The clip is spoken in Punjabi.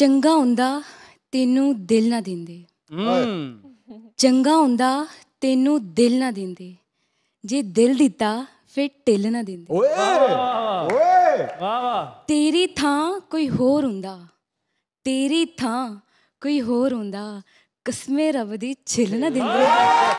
ਚੰਗਾ ਹੁੰਦਾ ਤੈਨੂੰ ਦਿਲ ਨਾ ਦਿੰਦੇ ਹੂੰ ਚੰਗਾ ਹੁੰਦਾ ਤੈਨੂੰ ਦਿਲ ਨਾ ਦਿੰਦੇ ਜੇ ਦਿਲ ਦਿੱਤਾ ਫਿਰ ਟਿਲ ਨਾ ਦਿੰਦੇ ਓਏ ਓਏ ਵਾਹ ਵਾਹ ਤੇਰੀ ਥਾਂ ਕੋਈ ਹੋਰ ਹੁੰਦਾ ਤੇਰੀ ਥਾਂ ਕੋਈ ਹੋਰ ਹੁੰਦਾ ਕਸਮੇ ਰੱਬ ਦੀ ਛਿਲ ਨਾ ਦਿੰਦੇ